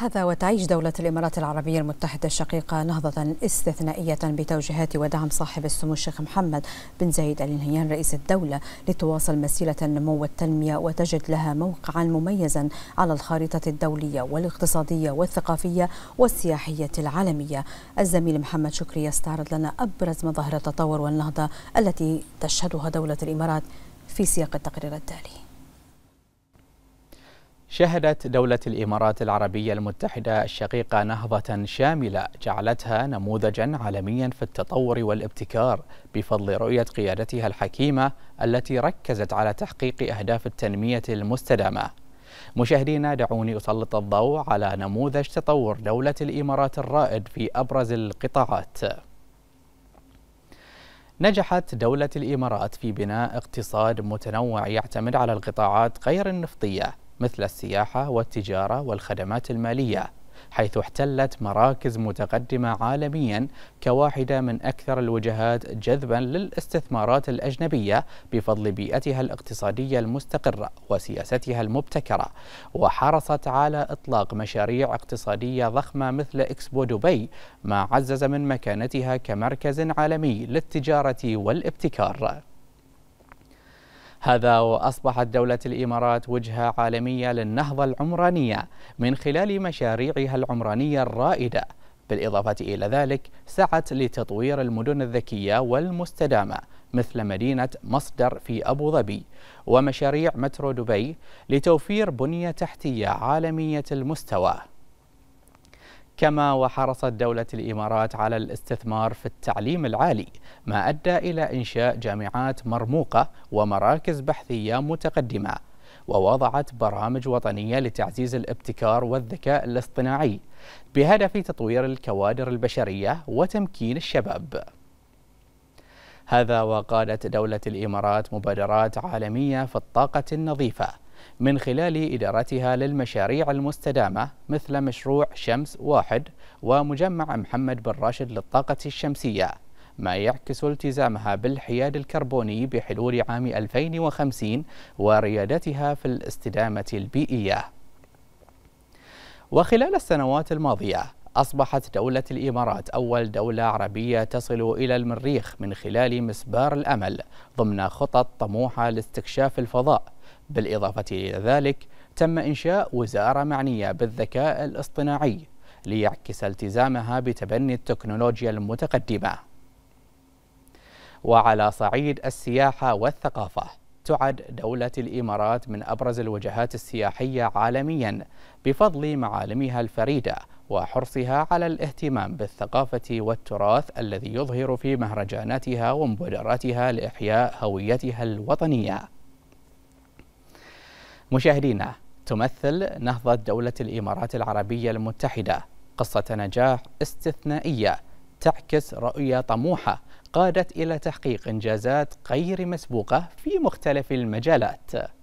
هذا وتعيش دولة الإمارات العربية المتحدة الشقيقة نهضة استثنائية بتوجيهات ودعم صاحب السمو الشيخ محمد بن زايد آل نهيان رئيس الدولة لتواصل مسيرة النمو والتنمية وتجد لها موقعا مميزا على الخارطة الدولية والاقتصادية والثقافية والسياحية العالمية. الزميل محمد شكري يستعرض لنا أبرز مظاهر التطور والنهضة التي تشهدها دولة الإمارات في سياق التقرير التالي. شهدت دولة الإمارات العربية المتحدة الشقيقة نهضة شاملة جعلتها نموذجا عالميا في التطور والابتكار بفضل رؤية قيادتها الحكيمة التي ركزت على تحقيق أهداف التنمية المستدامة مشاهدينا دعوني أسلط الضوء على نموذج تطور دولة الإمارات الرائد في أبرز القطاعات نجحت دولة الإمارات في بناء اقتصاد متنوع يعتمد على القطاعات غير النفطية مثل السياحة والتجارة والخدمات المالية حيث احتلت مراكز متقدمة عالميا كواحدة من أكثر الوجهات جذبا للاستثمارات الأجنبية بفضل بيئتها الاقتصادية المستقرة وسياستها المبتكرة وحرصت على إطلاق مشاريع اقتصادية ضخمة مثل إكسبو دبي ما عزز من مكانتها كمركز عالمي للتجارة والابتكار هذا وأصبحت دولة الإمارات وجهة عالمية للنهضة العمرانية من خلال مشاريعها العمرانية الرائدة بالإضافة إلى ذلك سعت لتطوير المدن الذكية والمستدامة مثل مدينة مصدر في أبو ظبي ومشاريع مترو دبي لتوفير بنية تحتية عالمية المستوى كما وحرصت دولة الإمارات على الاستثمار في التعليم العالي ما أدى إلى إنشاء جامعات مرموقة ومراكز بحثية متقدمة ووضعت برامج وطنية لتعزيز الابتكار والذكاء الاصطناعي بهدف تطوير الكوادر البشرية وتمكين الشباب هذا وقادت دولة الإمارات مبادرات عالمية في الطاقة النظيفة من خلال إدارتها للمشاريع المستدامة مثل مشروع شمس واحد ومجمع محمد بن راشد للطاقة الشمسية ما يعكس التزامها بالحياد الكربوني بحلول عام 2050 وريادتها في الاستدامة البيئية وخلال السنوات الماضية أصبحت دولة الإمارات أول دولة عربية تصل إلى المريخ من خلال مسبار الأمل ضمن خطط طموحة لاستكشاف الفضاء بالإضافة إلى ذلك تم إنشاء وزارة معنية بالذكاء الاصطناعي ليعكس التزامها بتبني التكنولوجيا المتقدمة وعلى صعيد السياحة والثقافة تعد دولة الإمارات من أبرز الوجهات السياحية عالميا بفضل معالمها الفريدة وحرصها على الاهتمام بالثقافة والتراث الذي يظهر في مهرجاناتها ومبادراتها لإحياء هويتها الوطنية مشاهدينا تمثل نهضة دولة الإمارات العربية المتحدة قصة نجاح استثنائية تعكس رؤية طموحة قادت إلى تحقيق إنجازات غير مسبوقة في مختلف المجالات